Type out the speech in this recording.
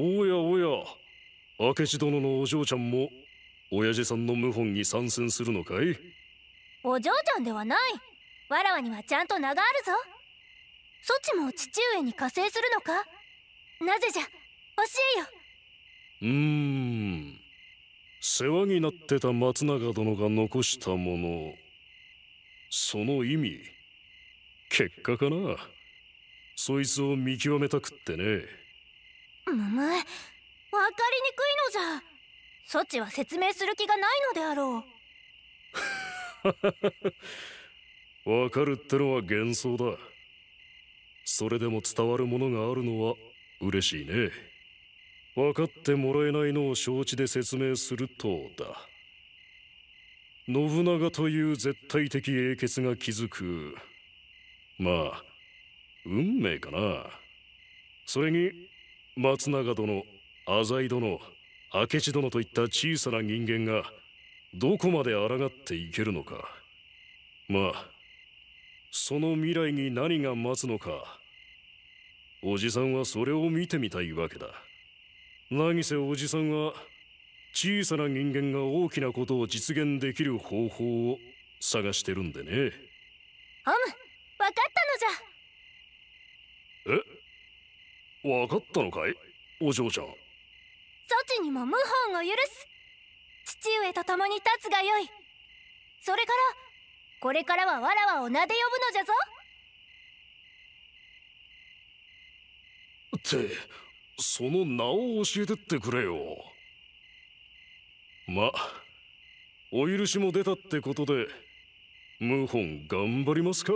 おやおや明智殿のお嬢ちゃんも親父さんの謀反に参戦するのかいお嬢ちゃんではないわらわにはちゃんと名があるぞそちも父上に加勢するのかなぜじゃ教えようーん世話になってた松永殿が残したものその意味結果かなそいつを見極めたくってね。むむ分かりにくいのじゃそちは説明する気がないのであろう分かるってのは幻想だそれでも伝わるものがあるのは嬉しいね分かってもらえないのを承知で説明するとだ信長という絶対的英傑が築くまあ運命かなそれに松永殿浅井殿明智殿といった小さな人間がどこまで抗っていけるのかまあその未来に何が待つのかおじさんはそれを見てみたいわけだ何せおじさんは小さな人間が大きなことを実現できる方法を探してるんでねうむ分かったのかいお嬢ちゃんソチにも謀反を許す父上と共に立つがよいそれからこれからはわらわを名で呼ぶのじゃぞってその名を教えてってくれよまお許しも出たってことで謀反頑張りますか。